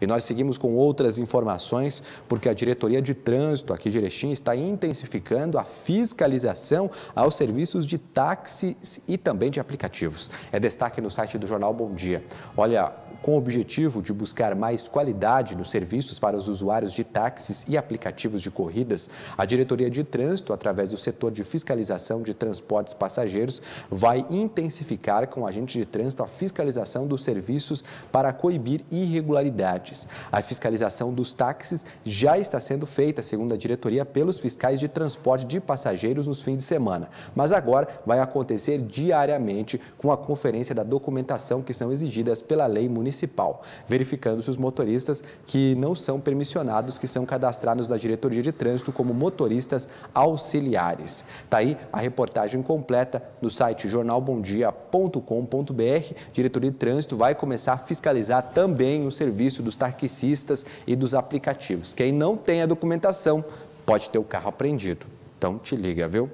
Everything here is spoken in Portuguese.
E nós seguimos com outras informações, porque a Diretoria de Trânsito aqui de Erechim está intensificando a fiscalização aos serviços de táxis e também de aplicativos. É destaque no site do Jornal Bom Dia. Olha, com o objetivo de buscar mais qualidade nos serviços para os usuários de táxis e aplicativos de corridas, a Diretoria de Trânsito, através do setor de fiscalização de transportes passageiros, vai intensificar com agentes de trânsito a fiscalização dos serviços para coibir irregularidades. A fiscalização dos táxis já está sendo feita, segundo a diretoria, pelos fiscais de transporte de passageiros nos fins de semana, mas agora vai acontecer diariamente com a conferência da documentação que são exigidas pela lei municipal municipal, verificando se os motoristas que não são permissionados, que são cadastrados da diretoria de trânsito como motoristas auxiliares. Tá aí a reportagem completa no site jornalbomdia.com.br. Diretoria de Trânsito vai começar a fiscalizar também o serviço dos taxistas e dos aplicativos. Quem não tem a documentação pode ter o carro apreendido. Então te liga, viu?